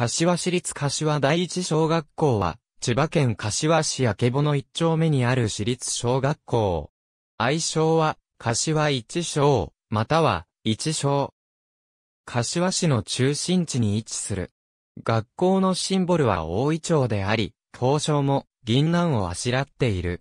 柏市立柏第一小学校は、千葉県柏市曙の一丁目にある市立小学校。愛称は、柏一小、または、一小。柏市の中心地に位置する。学校のシンボルは大井町であり、東証も銀杏をあしらっている。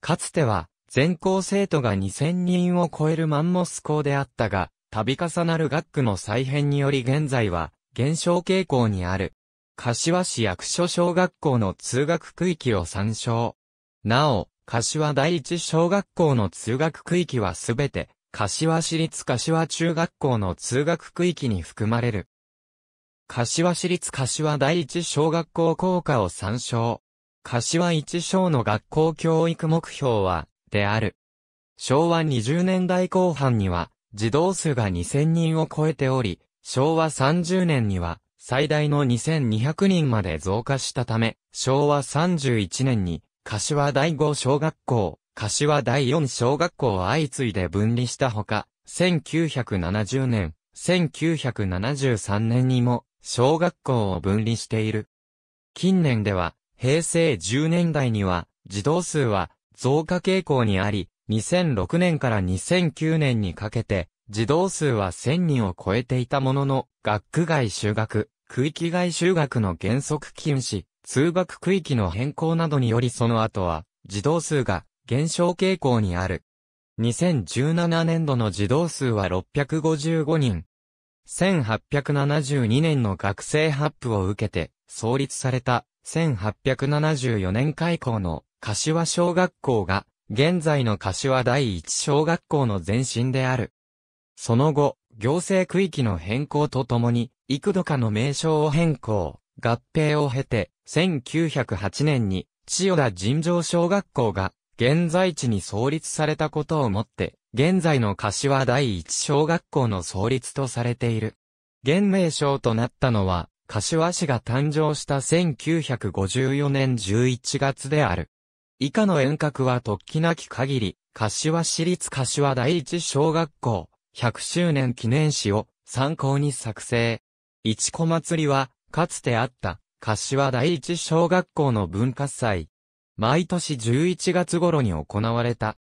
かつては、全校生徒が2000人を超えるマンモス校であったが、度重なる学区の再編により現在は、減少傾向にある。柏市役所小学校の通学区域を参照。なお、柏第一小学校の通学区域はすべて、柏市立柏中学校の通学区域に含まれる。柏市立柏第一小学校校歌を参照。柏一小の学校教育目標は、である。昭和20年代後半には、児童数が2000人を超えており、昭和30年には、最大の2200人まで増加したため、昭和31年に、柏第5小学校、柏第4小学校を相次いで分離したほか、1970年、1973年にも、小学校を分離している。近年では、平成10年代には、児童数は増加傾向にあり、2006年から2009年にかけて、児童数は1000人を超えていたものの、学区外就学、区域外就学の原則禁止、通学区域の変更などによりその後は、児童数が減少傾向にある。2017年度の児童数は655人。1872年の学生発布を受けて、創立された1874年開校の柏小学校が、現在の柏第一小学校の前身である。その後、行政区域の変更とともに、幾度かの名称を変更、合併を経て、1908年に、千代田尋常小学校が、現在地に創立されたことをもって、現在の柏第一小学校の創立とされている。現名称となったのは、柏市が誕生した1954年11月である。以下の遠隔は突起なき限り、柏市立柏第一小学校、100周年記念誌を参考に作成。一子祭りは、かつてあった、柏第一小学校の文化祭。毎年11月頃に行われた。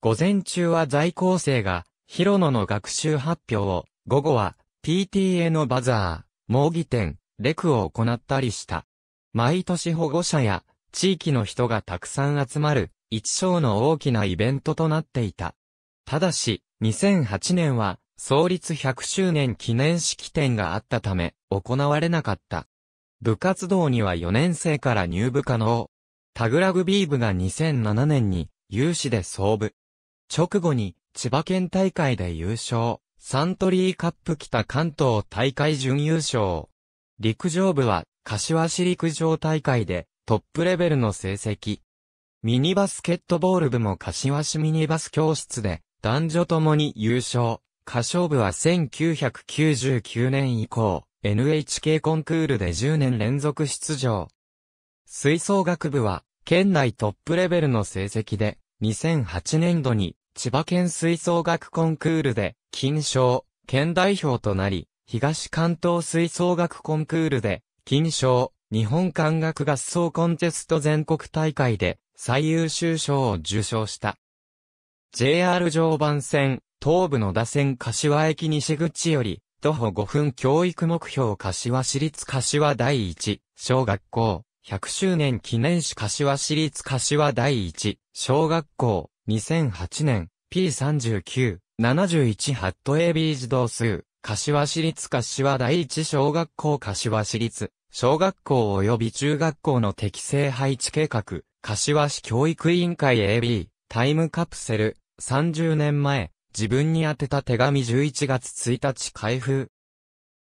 午前中は在校生が、広野の学習発表を、午後は、PTA のバザー、模擬店、レクを行ったりした。毎年保護者や、地域の人がたくさん集まる、一章の大きなイベントとなっていた。ただし、2008年は、創立100周年記念式典があったため、行われなかった。部活動には4年生から入部可能。タグラグビー部が2007年に、有志で創部。直後に、千葉県大会で優勝。サントリーカップ北関東大会準優勝。陸上部は、柏市陸上大会で、トップレベルの成績。ミニバスケットボール部も柏市ミニバス教室で、男女ともに優勝。歌唱部は1999年以降、NHK コンクールで10年連続出場。吹奏楽部は、県内トップレベルの成績で、2008年度に、千葉県吹奏楽コンクールで、金賞、県代表となり、東関東吹奏楽コンクールで、金賞、日本管楽合奏コンテスト全国大会で、最優秀賞を受賞した。JR 常磐線、東部の打線柏駅西口より、徒歩5分教育目標柏市立柏第一、小学校、100周年記念誌柏市立柏第一、小学校、2008年、P39、71ハット AB 児童数、柏市立柏第一小学校柏市立、小学校及び中学校の適正配置計画、柏市教育委員会 AB、タイムカプセル、30年前、自分に宛てた手紙11月1日開封。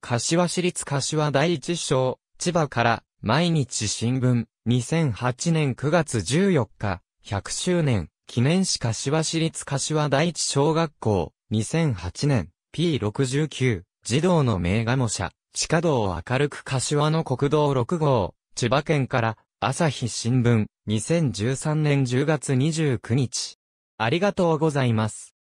柏市立柏第一章、千葉から、毎日新聞、2008年9月14日、100周年、記念誌柏市立柏第一小学校、2008年、P69、児童の名画模写、地下道を明るく柏の国道6号、千葉県から、朝日新聞、2013年10月29日、ありがとうございます。